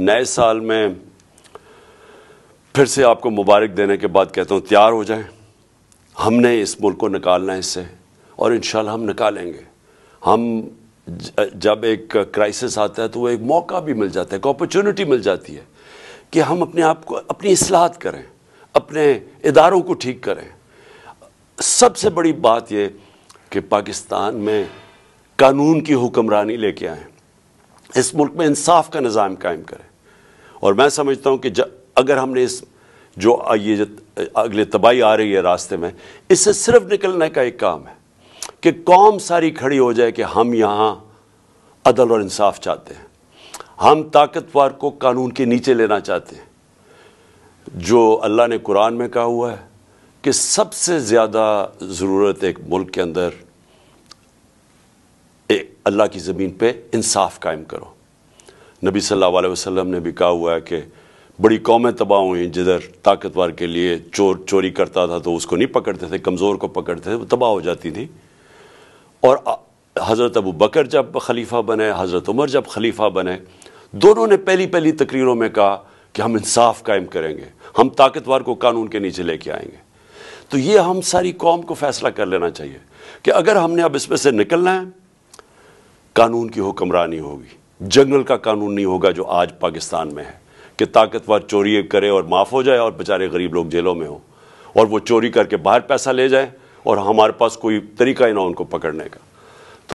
नए साल में फिर से आपको मुबारक देने के बाद कहता हूँ तैयार हो जाएं हमने इस मुल्क को निकालना है इससे और इन हम निकालेंगे हम जब एक क्राइसिस आता है तो वो एक मौका भी मिल जाता है एक अपॉर्चुनिटी मिल जाती है कि हम अपने आप को अपनी असलाहत करें अपने इदारों को ठीक करें सबसे बड़ी बात ये कि पाकिस्तान में कानून की हुक्मरानी लेके आएँ इस मुल्क में इंसाफ का निज़ाम कायम करें और मैं समझता हूँ कि अगर हमने इस जो ये जो अगले तबाही आ रही है रास्ते में इससे सिर्फ निकलने का एक काम है कि कौम सारी खड़ी हो जाए कि हम यहाँ अदल और इंसाफ चाहते हैं हम ताकतवर को कानून के नीचे लेना चाहते हैं जो अल्लाह ने कुरान में कहा हुआ है कि सबसे ज़्यादा ज़रूरत एक मुल्क के अंदर अल्लाह की ज़मीन पर इंसाफ कायम करो नबी सल्लल्लाहु अलैहि वसल्लम ने भी कहा हुआ है कि बड़ी कौमें तबाह हुई जिधर ताकतवर के लिए चोर चोरी करता था तो उसको नहीं पकड़ते थे कमज़ोर को पकड़ते थे वो तबाह हो जाती थी और हज़रत अबू बकर जब खलीफा बने हज़रत उमर जब खलीफा बने दोनों ने पहली पहली तकरीरों में कहा कि हम इंसाफ कायम करेंगे हम ताकतवर को कानून के नीचे लेके आएंगे तो ये हम सारी कौम को फ़ैसला कर लेना चाहिए कि अगर हमने अब इसमें से निकलना है कानून की हुक्मरानी होगी जंगल का कानून नहीं होगा जो आज पाकिस्तान में है कि ताकतवर चोरी करे और माफ़ हो जाए और बेचारे गरीब लोग जेलों में हों और वो चोरी करके बाहर पैसा ले जाए और हमारे पास कोई तरीका ही ना उनको पकड़ने का